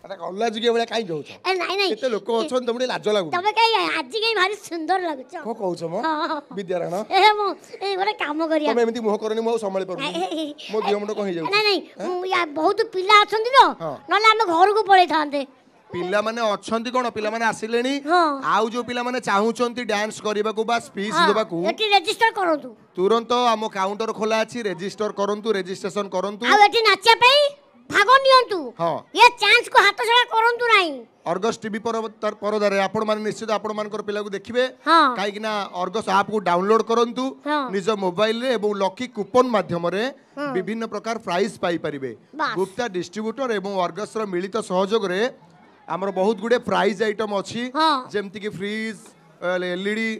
ଏଟା ଅଲଗା ଯୁଗିଆ ଭଳିଆ କାହିଁ କହୁଛ ନାଇଁ ନାଇଁ ଏତେ ଲୋକ ଅଛନ୍ତି ତମକୁ ଲାଜ ଲାଗୁଛି ଆଜି କାହିଁ ଭାରି ସୁନ୍ଦର ଲାଗୁଛ କହୁଛ ମ ବିଦ୍ୟାରାଣ କାମ କରିବା ତମେ ଏମିତି ମୁହଁ କରନି ମୁଁ ସମ୍ଭାଳି ପାରୁନି ମୋ ଦିହ ମୁଣ୍ଡ କଣ ହେଇଯାଉଛି ବହୁତ ପିଲା ଅଛନ୍ତି ତ ନହେଲେ ଆମେ ଘରକୁ ପଳେଇଥାନ୍ତେ ପିଲାମାନେ ଅଛନ୍ତି କ'ଣ ପିଲାମାନେ ଆସିଲେଣି ଆଉ ଯୋଉ ପିଲାମାନେ ଚାହୁଁଛନ୍ତି ଡ୍ୟାନ୍ସ କରିବାକୁ ବା ସ୍ପିଚ୍ ଦେବାକୁ ଏଠି ରେଜିଷ୍ଟର କରନ୍ତୁ ତୁରନ୍ତ ଆମ କାଉଣ୍ଟର ଖୋଲା ଅଛି ରେଜିଷ୍ଟର କରନ୍ତୁ ରେଜିଷ୍ଟ୍ରେସନ କରନ୍ତୁ ଆଉ ଏଠି ନାଚିବା ପାଇଁ ये चांस को हाथ छड़ा करंतु नाही ଅର୍ଗସ୍ ଟିଭି ପରଦାରେ ଆପଣମାନେ ନିଶ୍ଚିତ ଆପଣମାନଙ୍କର ପିଲାକୁ ଦେଖିବେ କାହିଁକି ନା ଅର୍ଗସ୍ ଆପ୍କୁ ଡାଉନଲୋଡ୍ କରନ୍ତୁ ନିଜ ମୋବାଇଲରେ ଏବଂ ଲକି କୁପନ୍ ମାଧ୍ୟମରେ ବିଭିନ୍ନ ପ୍ରକାର ପ୍ରାଇଜ୍ ପାଇପାରିବେ ଗୁପ୍ତା ଡିଷ୍ଟ୍ରିବ୍ୟୁଟର ଏବଂ ଅର୍ଗସ୍ର ମିଳିତ ସହଯୋଗରେ ଆମର ବହୁତ ଗୁଡ଼ିଏ ପ୍ରାଇଜ୍ ଆଇଟମ୍ ଅଛି ଯେମିତିକି ଫ୍ରିଜ୍ ଏଲ୍ଇଡି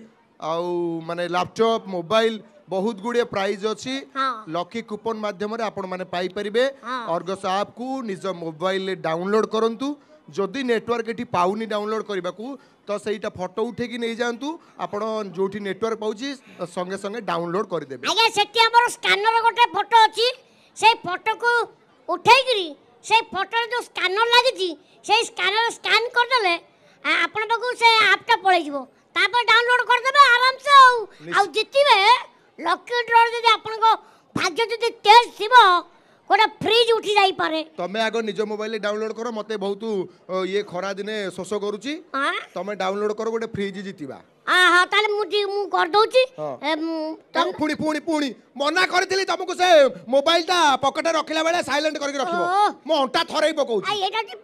ଆଉ ମାନେ ଲ୍ୟାପଟପ୍ ମୋବାଇଲ ବହୁତ ଗୁଡ଼ିଏ ପ୍ରାଇଜ୍ ଅଛି ଲକି କୁପନ୍ ମାଧ୍ୟମରେ ଆପଣମାନେ ପାଇପାରିବେ ଅର୍ଗସ ଆପ୍କୁ ନିଜ ମୋବାଇଲରେ ଡାଉନଲୋଡ଼୍ କରନ୍ତୁ ଯଦି ନେଟୱାର୍କ ଏଠି ପାଉନି ଡାଉନଲୋଡ଼୍ କରିବାକୁ ତ ସେଇଟା ଫଟୋ ଉଠେଇକି ନେଇଯାଆନ୍ତୁ ଆପଣ ଯୋଉଠି ନେଟୱାର୍କ ପାଉଛି ସଙ୍ଗେ ସଙ୍ଗେ ଡାଉନଲୋଡ଼୍ କରିଦେବେ ଆଜ୍ଞା ସେଠି ଆମର ସ୍କାନର ଗୋଟେ ଫଟୋ ଅଛି ସେଇ ଫଟୋକୁ ଉଠେଇକିରି ସେଇ ଫଟୋରେ ଯେଉଁ ସ୍କାନର ଲାଗିଛି ସେଇ ସ୍କାନର ସ୍କାନ୍ କରିଦେଲେ ଆପଣଙ୍କ ପାଖକୁ ସେ ଆପ୍ଟା ପଳେଇଯିବ ତାପରେ ଡାଉନଲୋଡ଼୍ କରିଦେବେ ଆରାମସେ ଆଉ ଆଉ ଜିତିବେ ଲକି ଡ୍ର ଯଦି ଆପଣଙ୍କ ଭାଗ୍ୟ ଯଦି ତେଜ ଥିବ গোটা ফ্রিজ উঠি যাই পারে তুমি আগে নিজ মোবাইল ডাউনলোড কর মতে বহুত ইয়ে খরা দিনে শোষ করুছি তুমি ডাউনলোড কর গোটে ফ্রিজ জিতিবা আহা তাহলে মু মু কর দউছি পুনি পুনি পুনি মনা করিছিলি তোমাকে সে মোবাইলটা পকেটে রাখিলা বেলে সাইলেন্ট করিকি রাখিব মো অন্টা থরেই পকউছি আই এটা কি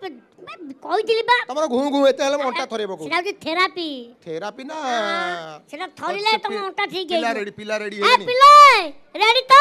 কইছিলি বা তোমার ঘু ঘু এতে হলে অন্টা থরেই পকউছি সেটা কি থেরাপি থেরাপি না সেটা থরিলে তোমার অন্টা ঠিক হই পিলা রেডি পিলা রেডি এ পিলা রেডি তো